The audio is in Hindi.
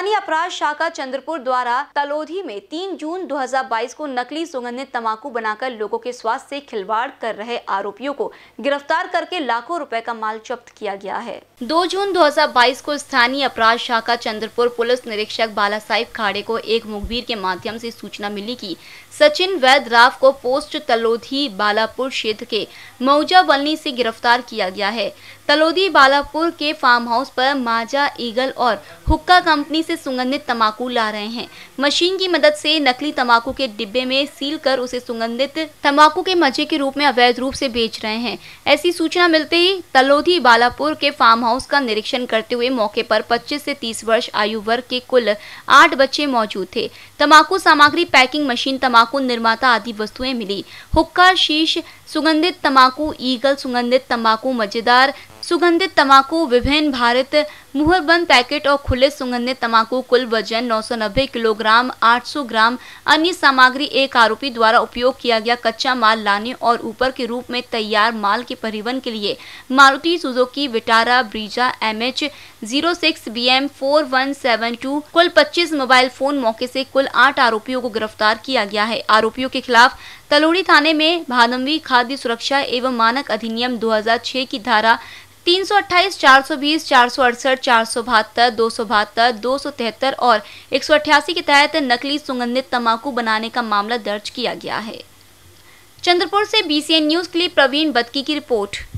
स्थानीय अपराध शाखा चंद्रपुर द्वारा तलोधी में 3 जून 2022 को नकली सुगंधित तंबाकू बनाकर लोगों के स्वास्थ्य से खिलवाड़ कर रहे आरोपियों को गिरफ्तार करके लाखों रुपए का माल जब्त किया गया है दो जून 2022 को स्थानीय अपराध शाखा चंद्रपुर पुलिस निरीक्षक बाला साहिब खाड़े को एक मुखबिर के माध्यम से सूचना मिली कि सचिन वैदराव को पोस्ट तलोधी बालापुर क्षेत्र के मौजा बलनी से गिरफ्तार किया गया है तलोधी बालापुर के फार्म हाउस पर माजा ईगल और हुक्का कंपनी से सुगंधित तम्बाकू ला रहे हैं मशीन की मदद से नकली तम्बाकू के डिब्बे में सील कर उसे सुगंधित तम्बाकू के मजे के रूप में अवैध रूप से बेच रहे हैं ऐसी सूचना मिलते ही तलोधी बालापुर के फार्म हाउस का निरीक्षण करते हुए मौके पर 25 से 30 वर्ष आयु वर्ग के कुल आठ बच्चे मौजूद थे तमाकू सामग्री पैकिंग मशीन तमाकू निर्माता आदि वस्तुएं मिली हुक्का शीश सुगंधित तमाकू ईगल सुगंधित तम्बाकू मजेदार सुगंधित तंबाकू विभिन्न भारत मुहरबंद पैकेट और खुले सुगंधित तंबाकू कुल वजन 990 किलोग्राम 800 ग्राम अन्य सामग्री एक आरोपी द्वारा उपयोग किया गया कच्चा माल लाने और ऊपर के रूप में तैयार माल के परिवहन के लिए Maruti Suzuki Vitara Brezza M H zero six B M four one seven two कुल पच्चीस मोबाइल फोन मौके से कुल आठ आरोपियों को गिरफ्तार किया गया है आरोपियों के खिलाफ तलोड़ी थाने में भानवी खाद्य सुरक्षा एवं मानक अधिनियम 2006 की धारा तीन सौ अट्ठाईस चार सौ बीस चार सौ अड़सठ चार सौ बहत्तर दो सौ बहत्तर दो सौ तिहत्तर और एक सौ के तहत नकली सुगंधित तंबाकू बनाने का मामला दर्ज किया गया है चंद्रपुर से बीसीएन न्यूज के लिए प्रवीण बत्की की रिपोर्ट